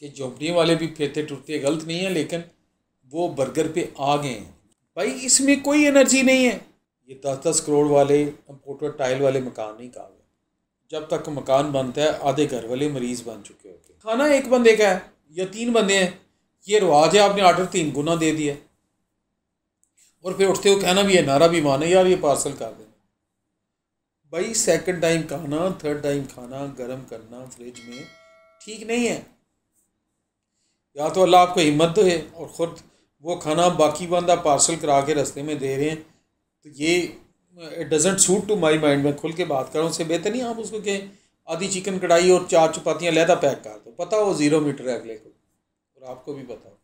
कि झोंपड़ी वाले भी फिरते टूटते गलत नहीं है लेकिन वो बर्गर पे आ गए हैं भाई इसमें कोई एनर्जी नहीं है ये दस दस करोड़ वाले पोटो टाइल वाले मकान नहीं कहा गया जब तक मकान बनता है आधे घर वाले मरीज़ बन चुके होते खाना एक बंदे का है या तीन बंदे हैं ये रिवाज है आपने ऑर्डर तीन गुना दे दिया और फिर उठते हुए कहना भी है नारा भी माने यार ये पार्सल कर देना भाई सेकंड टाइम खाना थर्ड टाइम खाना गर्म करना फ्रिज में ठीक नहीं है या तो अल्लाह आपको हिम्मत दे और ख़ुद वो खाना बाकी बंदा पार्सल करा के रस्ते में दे रहे हैं तो ये it doesn't suit to my mind में खुल के बात हूँ उससे बेहतर नहीं आप उसको कहें आधी चिकन कढ़ाई और चार चपातियाँ लहदा पैक कर दो तो पता हो ज़ीरो मीटर है अगले को और आपको भी पता हो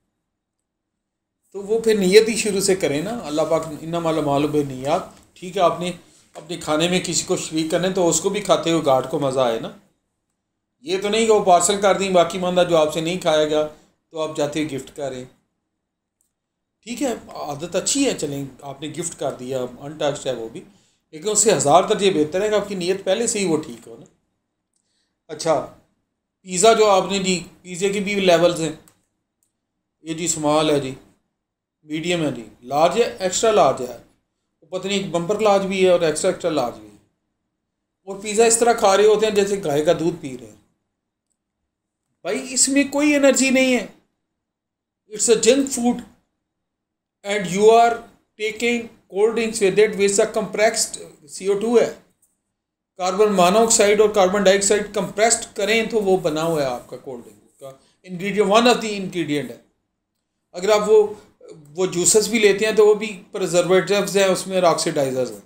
तो वो फिर नीयत ही शुरू से करें ना अल्लाह पाक इन्ना माला मालूम नीयत ठीक है आपने अपने खाने में किसी को शरीक करने तो उसको भी खाते हुए गार्ड को मज़ा आए ना ये तो नहीं कि वो पार्सल कर दी बाकी मंदा जो आपसे नहीं खाया गया तो आप जाते गिफ्ट करें ठीक है आदत अच्छी है चलें आपने गिफ्ट कर दिया अनटच्ड है वो भी लेकिन उससे हज़ार दर्जे बेहतर है कि आपकी नीयत पहले से ही वो ठीक हो ना अच्छा पिज़्ज़ा जो आपने जी पिज़्ज़े के भी लेवल्स हैं ये जी स्मॉल है जी मीडियम है जी लार्ज है एक्स्ट्रा लार्ज है पता नहीं बम्पर लार्ज भी है और एक्स्ट्रा एक्स्ट्रा लार्ज भी है और पिज़्ज़ा इस तरह खा रहे होते हैं जैसे गाय का दूध पी रहे हैं भाई इसमें कोई एनर्जी नहीं है it's a junk food and you are taking cold drinks with it with a compressed C O two है कार्बन मोनोऑक्साइड और कार्बन डाइऑक्साइड कंप्रेस्ड करें तो वो बना हुआ है आपका कोल्ड ड्रिंक का ingredient one of the ingredient है अगर आप वो वो जूसेस भी लेते हैं तो वो भी प्रजर्वेटिव्स हैं उसमें और ऑक्सीडाइजर्स हैं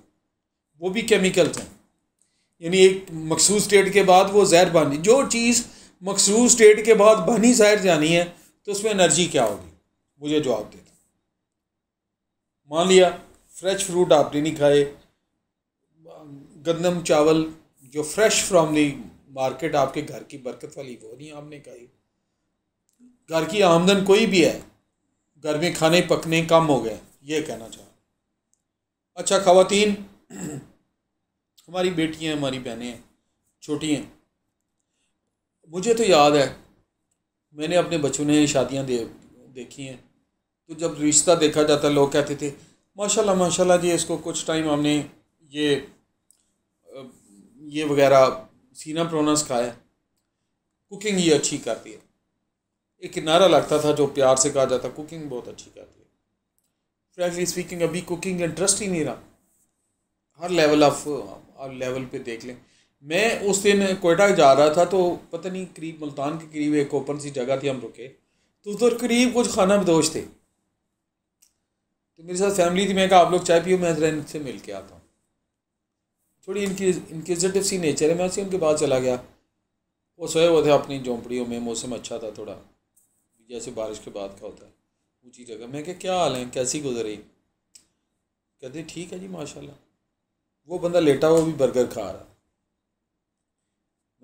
वो भी केमिकल्स हैं यानी एक मखसूस स्टेट के बाद वो जहर बनी जो चीज़ मखसूस स्टेट के बाद बनी जहर जानी है तो उसमें एनर्जी क्या होगी मुझे जवाब दे दो मान लिया फ्रेश फ्रूट आपने नहीं खाए गंदम चावल जो फ्रेश फ्रॉम दी मार्केट आपके घर की बरकत वाली वो नहीं आपने खाई घर की आमदन कोई भी है घर में खाने पकने कम हो गए ये कहना चाह अच्छा खातन हमारी बेटियाँ हमारी बहनें हैं छोटी हैं मुझे तो याद है मैंने अपने बच्चों ने शादियाँ दे देखी हैं तो जब रिश्ता देखा जाता लोग कहते थे माशाल्लाह माशाल्लाह जी इसको कुछ टाइम हमने ये ये वगैरह सीना परोना सिखाया कुकिंग ये अच्छी करती है एक नारा लगता था जो प्यार से कहा जाता कुकिंग बहुत अच्छी करती है फ्रैंकली स्पीकिंग अभी कुकिंग इंटरेस्ट ही नहीं रहा हर लेवल ऑफ लेवल पे देख लें मैं उस दिन कोयटा जा रहा था तो पता नहीं करीब मुल्तान के करीब एक ओपन सी जगह थी हम रुके तो उधर करीब कुछ खाना बदोश थे तो मेरे साथ फैमिली थी मैं कहा आप लोग चाय पियो मैं जरा इनसे मिल के आता हूँ थोड़ी इनकी इनक्विजिटिव सी नेचर है मैं उनके बाद चला गया वो सोए हुए थे अपनी झोंपड़ियों में मौसम अच्छा था थोड़ा जैसे बारिश के बाद का होता है ऊँची जगह मैं क्या क्या हाल है कैसी गुजरी कहते ठीक है जी माशाल्लाह वो बंदा लेटा हुआ भी बर्गर खा रहा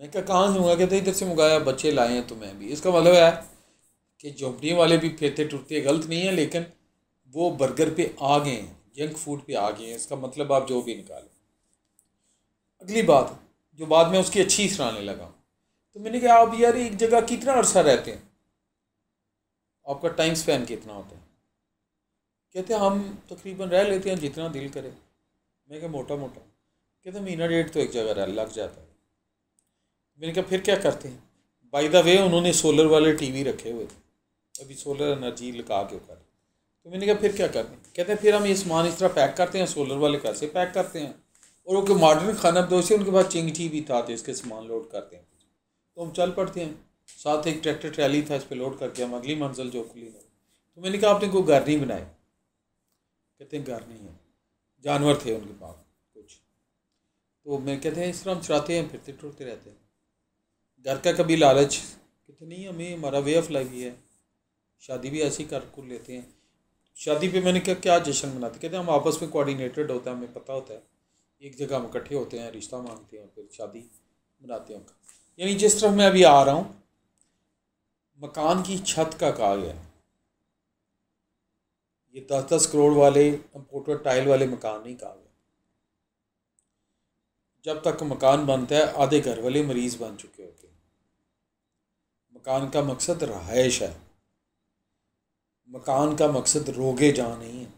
मैं क्या कहाँ से मंगा कहते तो इधर से मंगाया बच्चे लाए हैं तो मैं भी इसका मतलब है कि झोंपड़ियों वाले भी फिरते टूटते गलत नहीं है लेकिन वो बर्गर पे आ गए हैं जंक फूड पे आ गए हैं इसका मतलब आप जो भी निकालो अगली बात जो बाद में उसकी अच्छी सराहने लगा तो मैंने कहा आप यार एक जगह कितना अरसा रहते हैं आपका टाइम स्पेन कितना होता है कहते हम तकरीबन रह लेते हैं जितना दिल करे मैं क्या मोटा मोटा कहते महीना डेढ़ तो एक जगह रह लग जाता है मैंने कहा फिर क्या करते हैं बाई द वे उन्होंने सोलर वाले टीवी रखे हुए थे अभी सोलर एनर्जी लगा के कर तो मैंने कहा फिर क्या करते हैं कहते हैं फिर हम ये सामान इस तरह पैक करते हैं सोलर वाले कैसे पैक करते हैं और वो उनके मॉडर्न खाना दोस्त उनके पास चिंगटी भी था तो इसके सामान लोड करते हैं तो हम चल पड़ते हैं साथ एक ट्रैक्टर ट्रैली था इस पर लोड करके हम अगली मंजिल जो खुली है तो मैंने कहा आपने कोई घर नहीं बनाए कहते हैं घर नहीं है जानवर थे उनके पास कुछ तो मैं कहते हैं इस तरह हम चलाते हैं फिरते टूटते रहते हैं घर का कभी लालच कितनी हमें हमारा वे ऑफ लाइफ ये है शादी भी ऐसी कर कुल लेते हैं शादी पे मैंने क्या क्या जश्न मनाते कहते हैं हम आपस में कोऑर्डिनेटेड होता है हमें पता होता है एक जगह हम इकट्ठे होते हैं रिश्ता मांगते हैं फिर शादी मनाते हैं उनका यानी जिस तरह मैं अभी आ रहा हूँ मकान की छत का कहा गया ये दस दस करोड़ वाले इम्पोर्टेड टाइल वाले मकान नहीं कहा गया जब तक मकान बनता है आधे घर वाले मरीज़ बन चुके होते हैं मकान का मकसद रहायश है मकान का मकसद रोगे जहाँ नहीं है